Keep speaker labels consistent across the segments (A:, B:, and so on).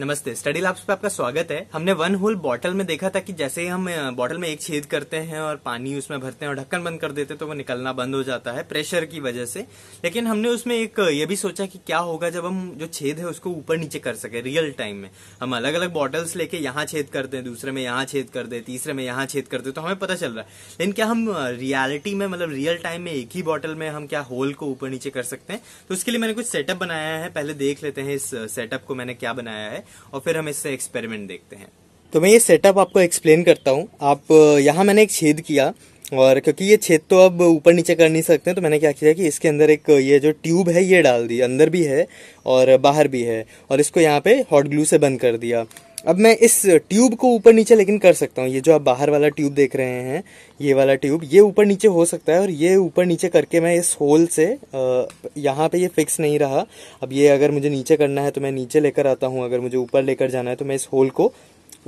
A: नमस्ते study labs पे आपका स्वागत है हमने वन होल बॉटल में देखा था कि जैसे ही हम बॉटल में एक छेद करते हैं और पानी उसमें भरते हैं और ढक्कन बंद कर देते हैं तो वो निकलना बंद हो जाता है प्रेशर की वजह से लेकिन हमने उसमें एक ये भी सोचा कि क्या होगा जब हम जो छेद है उसको ऊपर नीचे कर सके रियल टाइम में हम अलग अलग बॉटल्स लेके यहाँ छेद करते हैं दूसरे में यहाँ छेद कर दे तीसरे में यहाँ छेद करते तो हमें पता चल रहा है लेकिन क्या हम रियालिटी में मतलब रियल टाइम में एक ही बॉटल में हम क्या होल को ऊपर नीचे कर सकते हैं तो उसके लिए मैंने कुछ सेटअप बनाया है पहले देख लेते हैं इस सेटअप को मैंने क्या बनाया है और फिर हम इससे एक्सपेरिमेंट देखते हैं तो मैं ये सेटअप आपको एक्सप्लेन करता हूँ आप यहाँ मैंने एक छेद किया और क्योंकि ये छेद तो अब ऊपर नीचे कर नहीं सकते तो मैंने क्या किया कि इसके अंदर एक ये जो ट्यूब है ये डाल दी अंदर भी है और बाहर भी है और इसको यहाँ पे हॉट ग्लू से बंद कर दिया अब मैं इस ट्यूब को ऊपर नीचे लेकिन कर सकता हूँ ये जो आप बाहर वाला ट्यूब देख रहे हैं ये वाला ट्यूब ये ऊपर नीचे हो सकता है और ये ऊपर नीचे करके मैं इस होल से यहाँ पे ये फिक्स नहीं रहा अब ये अगर मुझे नीचे करना है तो मैं नीचे लेकर आता हूँ अगर मुझे ऊपर लेकर जाना है तो मैं इस होल को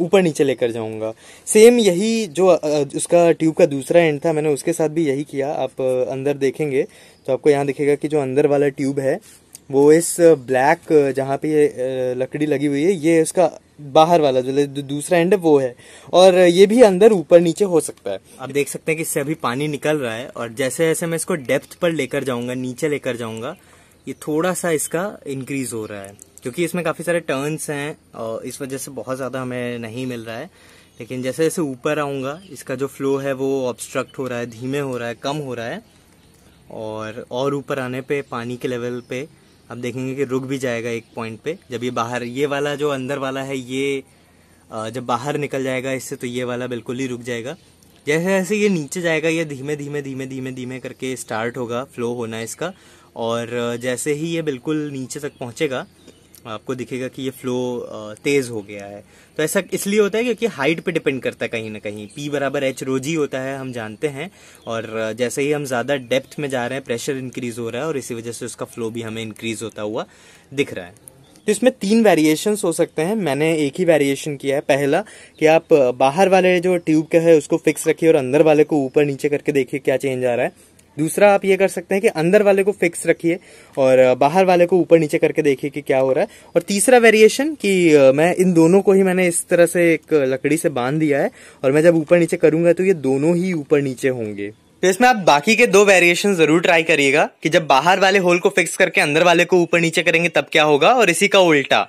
A: ऊपर नीचे लेकर जाऊंगा सेम यही जो उसका ट्यूब का दूसरा एंड था मैंने उसके साथ भी यही किया आप अंदर देखेंगे तो आपको यहाँ दिखेगा कि जो अंदर वाला ट्यूब है वो इस ब्लैक जहाँ पे ये लकड़ी लगी हुई है ये इसका बाहर वाला जो दूसरा एंड है वो है और ये भी अंदर ऊपर नीचे हो सकता है आप देख सकते हैं कि इससे अभी पानी निकल रहा है और जैसे जैसे मैं इसको डेप्थ पर लेकर जाऊंगा नीचे लेकर जाऊंगा ये थोड़ा सा इसका इंक्रीज हो रहा है क्योंकि इसमें काफी सारे टर्न्स हैं और इस वजह से बहुत ज्यादा हमें नहीं मिल रहा है लेकिन जैसे जैसे ऊपर आऊंगा इसका जो फ्लो है वो ऑब्स्ट्रक्ट हो रहा है धीमे हो रहा है कम हो रहा है और और ऊपर आने पे पानी के लेवल पे आप देखेंगे कि रुक भी जाएगा एक पॉइंट पे जब ये बाहर ये वाला जो अंदर वाला है ये जब बाहर निकल जाएगा इससे तो ये वाला बिल्कुल ही रुक जाएगा जैसे जैसे ये नीचे जाएगा ये धीमे धीमे धीमे धीमे धीमे करके स्टार्ट होगा फ्लो होना इसका और जैसे ही ये बिल्कुल नीचे तक पहुँचेगा आपको दिखेगा कि ये फ्लो तेज हो गया है तो ऐसा इसलिए होता है क्योंकि हाइट पे डिपेंड करता है कहीं ना कहीं पी बराबर एच रोजी होता है हम जानते हैं और जैसे ही हम ज़्यादा डेप्थ में जा रहे हैं प्रेशर इंक्रीज हो रहा है और इसी वजह से उसका फ्लो भी हमें इंक्रीज होता हुआ दिख रहा है तो इसमें तीन वेरिएशन हो सकते हैं मैंने एक ही वेरिएशन किया है पहला कि आप बाहर वाले जो ट्यूब का है उसको फिक्स रखिए और अंदर वाले को ऊपर नीचे करके देखिए क्या चेंज आ रहा है दूसरा आप ये कर सकते हैं कि अंदर वाले को फिक्स रखिए और बाहर वाले को ऊपर नीचे करके देखिए कि क्या हो रहा है और तीसरा वेरिएशन कि मैं इन दोनों को ही मैंने इस तरह से एक लकड़ी से बांध दिया है और मैं जब ऊपर नीचे करूंगा तो ये दोनों ही ऊपर नीचे होंगे तो इसमें आप बाकी के दो वेरिएशन जरूर ट्राई करिएगा कि जब बाहर वाले होल को फिक्स करके अंदर वाले को ऊपर नीचे करेंगे तब क्या होगा और इसी का उल्टा